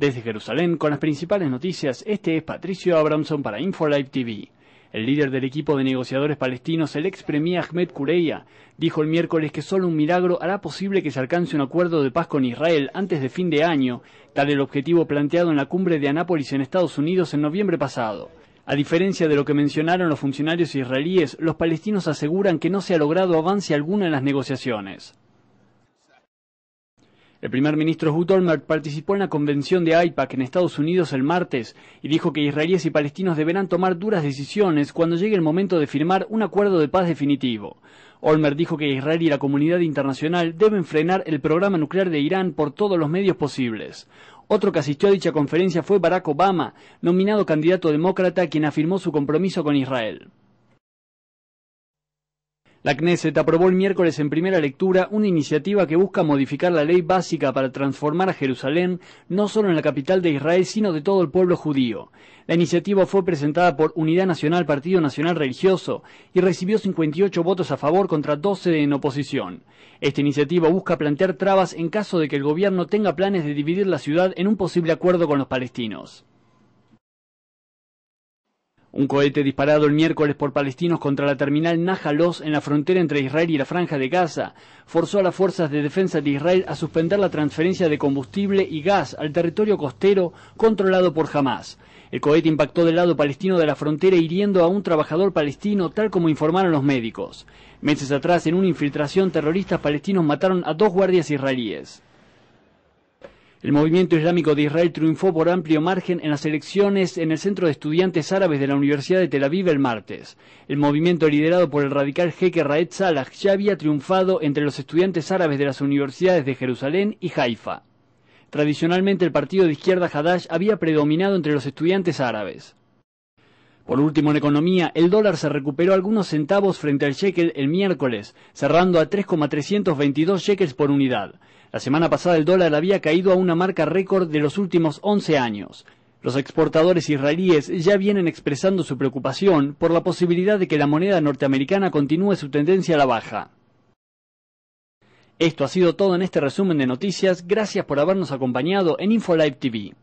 Desde Jerusalén, con las principales noticias, este es Patricio Abramson para InfoLive TV. El líder del equipo de negociadores palestinos, el ex premio Ahmed Kureya, dijo el miércoles que solo un milagro hará posible que se alcance un acuerdo de paz con Israel antes de fin de año, tal el objetivo planteado en la cumbre de Anápolis en Estados Unidos en noviembre pasado. A diferencia de lo que mencionaron los funcionarios israelíes, los palestinos aseguran que no se ha logrado avance alguno en las negociaciones. El primer ministro Hut Olmert participó en la convención de AIPAC en Estados Unidos el martes y dijo que israelíes y palestinos deberán tomar duras decisiones cuando llegue el momento de firmar un acuerdo de paz definitivo. Olmert dijo que Israel y la comunidad internacional deben frenar el programa nuclear de Irán por todos los medios posibles. Otro que asistió a dicha conferencia fue Barack Obama, nominado candidato demócrata, quien afirmó su compromiso con Israel. La Knesset aprobó el miércoles en primera lectura una iniciativa que busca modificar la ley básica para transformar a Jerusalén no solo en la capital de Israel, sino de todo el pueblo judío. La iniciativa fue presentada por Unidad Nacional Partido Nacional Religioso y recibió 58 votos a favor contra 12 en oposición. Esta iniciativa busca plantear trabas en caso de que el gobierno tenga planes de dividir la ciudad en un posible acuerdo con los palestinos. Un cohete disparado el miércoles por palestinos contra la terminal Najalos en la frontera entre Israel y la Franja de Gaza forzó a las fuerzas de defensa de Israel a suspender la transferencia de combustible y gas al territorio costero controlado por Hamas. El cohete impactó del lado palestino de la frontera hiriendo a un trabajador palestino, tal como informaron los médicos. Meses atrás, en una infiltración, terroristas palestinos mataron a dos guardias israelíes. El movimiento islámico de Israel triunfó por amplio margen en las elecciones en el Centro de Estudiantes Árabes de la Universidad de Tel Aviv el martes. El movimiento liderado por el radical jeque Raed Salah ya había triunfado entre los estudiantes árabes de las universidades de Jerusalén y Haifa. Tradicionalmente el partido de izquierda Hadash había predominado entre los estudiantes árabes. Por último, en economía, el dólar se recuperó algunos centavos frente al shekel el miércoles, cerrando a 3,322 shekels por unidad. La semana pasada el dólar había caído a una marca récord de los últimos 11 años. Los exportadores israelíes ya vienen expresando su preocupación por la posibilidad de que la moneda norteamericana continúe su tendencia a la baja. Esto ha sido todo en este resumen de noticias. Gracias por habernos acompañado en InfoLive TV.